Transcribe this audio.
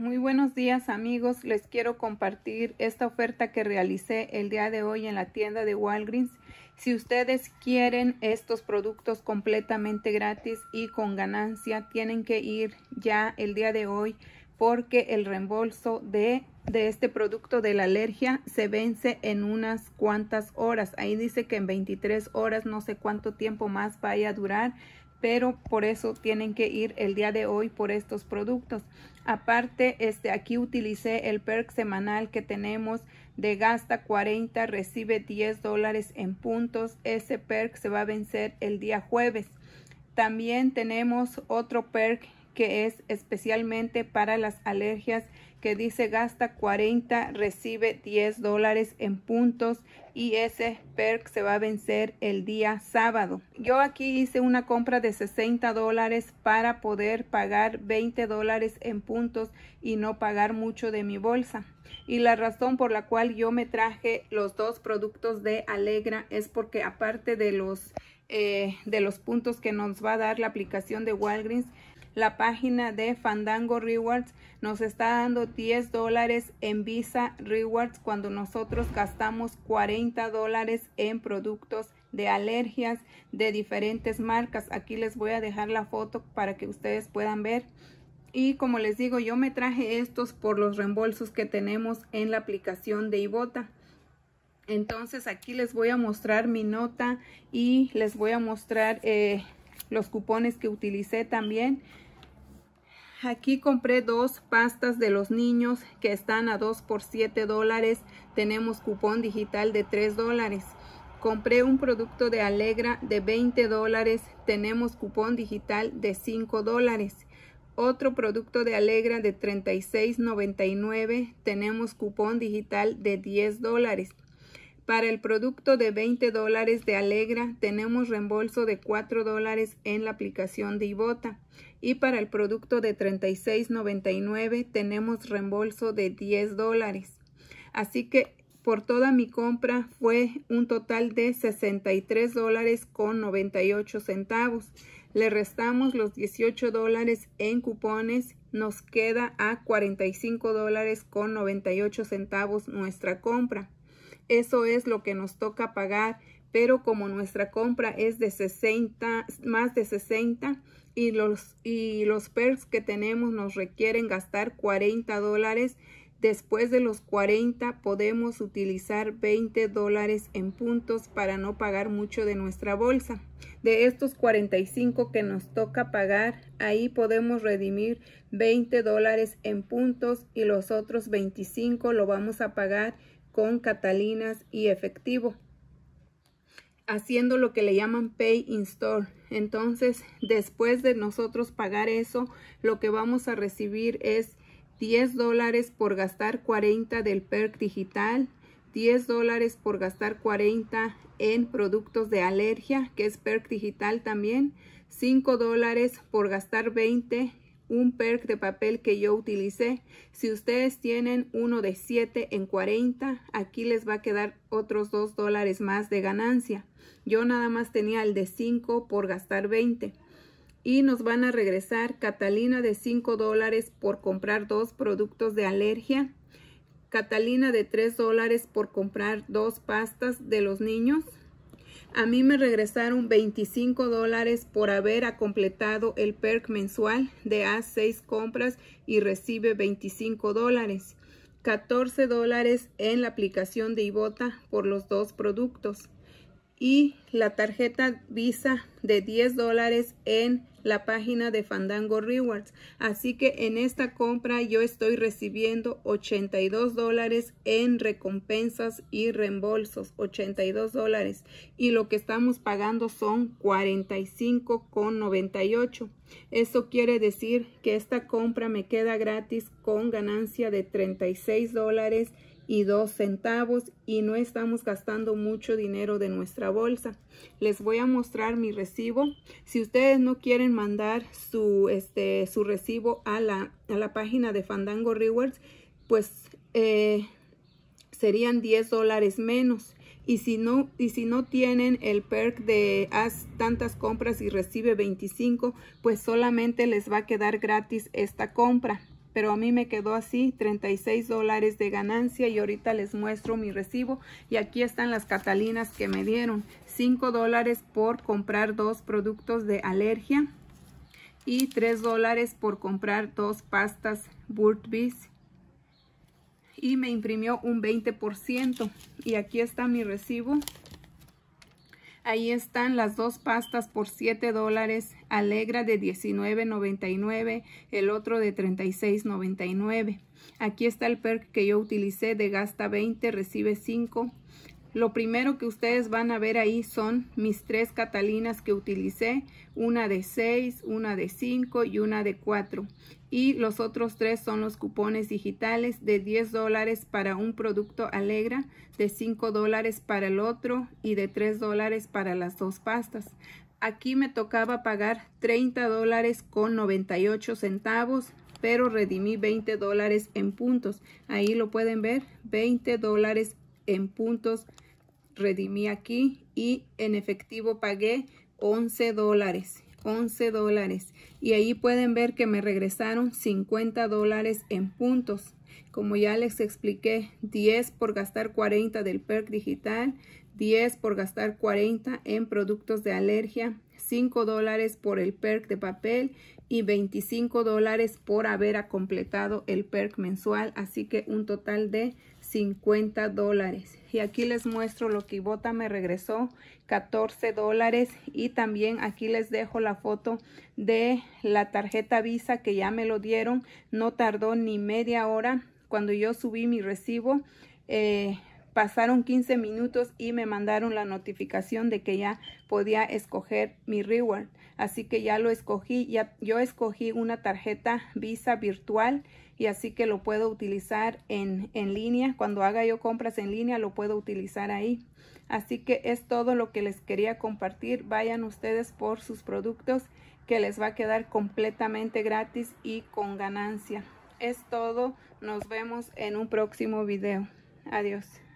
Muy buenos días amigos, les quiero compartir esta oferta que realicé el día de hoy en la tienda de Walgreens. Si ustedes quieren estos productos completamente gratis y con ganancia, tienen que ir ya el día de hoy porque el reembolso de, de este producto de la alergia se vence en unas cuantas horas. Ahí dice que en 23 horas, no sé cuánto tiempo más vaya a durar pero por eso tienen que ir el día de hoy por estos productos. Aparte, este, aquí utilicé el perk semanal que tenemos de gasta 40, recibe 10 dólares en puntos. Ese perk se va a vencer el día jueves. También tenemos otro perk que es especialmente para las alergias que dice gasta 40, recibe 10 dólares en puntos y ese perk se va a vencer el día sábado. Yo aquí hice una compra de 60 dólares para poder pagar 20 dólares en puntos y no pagar mucho de mi bolsa. Y la razón por la cual yo me traje los dos productos de Alegra es porque aparte de los, eh, de los puntos que nos va a dar la aplicación de Walgreens, la página de Fandango Rewards nos está dando 10 dólares en Visa Rewards cuando nosotros gastamos 40 dólares en productos de alergias de diferentes marcas. Aquí les voy a dejar la foto para que ustedes puedan ver. Y como les digo, yo me traje estos por los reembolsos que tenemos en la aplicación de Ibota. Entonces aquí les voy a mostrar mi nota y les voy a mostrar eh, los cupones que utilicé también. Aquí compré dos pastas de los niños que están a 2 por 7 dólares. Tenemos cupón digital de 3 dólares. Compré un producto de Alegra de 20 dólares. Tenemos cupón digital de 5 dólares. Otro producto de Alegra de $36.99. Tenemos cupón digital de 10 dólares. Para el producto de 20 dólares de Alegra tenemos reembolso de 4 dólares en la aplicación de Ibota y para el producto de 36.99 tenemos reembolso de 10 dólares. Así que por toda mi compra fue un total de 63 dólares con 98 centavos. Le restamos los 18 dólares en cupones, nos queda a 45 dólares con 98 centavos nuestra compra. Eso es lo que nos toca pagar, pero como nuestra compra es de 60, más de 60 y los, y los perks que tenemos nos requieren gastar 40 dólares, después de los 40 podemos utilizar 20 dólares en puntos para no pagar mucho de nuestra bolsa. De estos 45 que nos toca pagar, ahí podemos redimir 20 dólares en puntos y los otros 25 lo vamos a pagar con Catalinas y efectivo haciendo lo que le llaman pay in store. Entonces, después de nosotros pagar eso, lo que vamos a recibir es 10 dólares por gastar 40 del perk digital, 10 dólares por gastar 40 en productos de alergia, que es perk digital también, 5 dólares por gastar 20 un perk de papel que yo utilicé. Si ustedes tienen uno de 7 en 40, aquí les va a quedar otros 2 dólares más de ganancia. Yo nada más tenía el de 5 por gastar 20. Y nos van a regresar Catalina de 5 dólares por comprar dos productos de alergia. Catalina de 3 dólares por comprar dos pastas de los niños. A mí me regresaron 25 dólares por haber completado el perk mensual de a 6 compras y recibe 25 dólares. 14 dólares en la aplicación de Ibota por los dos productos. Y la tarjeta Visa de 10 dólares en la página de Fandango Rewards. Así que en esta compra yo estoy recibiendo 82 dólares en recompensas y reembolsos, 82 dólares. Y lo que estamos pagando son 45,98. eso quiere decir que esta compra me queda gratis con ganancia de 36 dólares y dos centavos y no estamos gastando mucho dinero de nuestra bolsa. Les voy a mostrar mi recibo. Si ustedes no quieren mandar su, este, su recibo a la, página de Fandango Rewards, pues eh, serían 10 dólares menos. Y si, no, y si no tienen el perk de haz tantas compras y recibe 25, pues solamente les va a quedar gratis esta compra pero a mí me quedó así 36 dólares de ganancia y ahorita les muestro mi recibo y aquí están las catalinas que me dieron 5 dólares por comprar dos productos de alergia y 3 dólares por comprar dos pastas Burt Bees y me imprimió un 20% y aquí está mi recibo Ahí están las dos pastas por 7 dólares, Alegra de $19.99, el otro de $36.99. Aquí está el perk que yo utilicé de gasta 20, recibe 5. Lo primero que ustedes van a ver ahí son mis tres Catalinas que utilicé, una de 6, una de 5 y una de 4. Y los otros tres son los cupones digitales de 10 dólares para un producto Alegra, de 5 dólares para el otro y de 3 dólares para las dos pastas. Aquí me tocaba pagar 30 dólares con 98 centavos pero redimí 20 dólares en puntos. Ahí lo pueden ver, 20 dólares en puntos redimí aquí y en efectivo pagué 11 dólares. 11 dólares y ahí pueden ver que me regresaron 50 dólares en puntos como ya les expliqué 10 por gastar 40 del perk digital 10 por gastar 40 en productos de alergia 5 dólares por el perk de papel y 25 dólares por haber completado el perk mensual así que un total de 50 dólares y aquí les muestro lo que bota me regresó 14 dólares y también aquí les dejo la foto de la tarjeta visa que ya me lo dieron no tardó ni media hora cuando yo subí mi recibo eh, Pasaron 15 minutos y me mandaron la notificación de que ya podía escoger mi reward. Así que ya lo escogí. Ya, yo escogí una tarjeta Visa virtual y así que lo puedo utilizar en, en línea. Cuando haga yo compras en línea lo puedo utilizar ahí. Así que es todo lo que les quería compartir. Vayan ustedes por sus productos que les va a quedar completamente gratis y con ganancia. Es todo. Nos vemos en un próximo video. Adiós.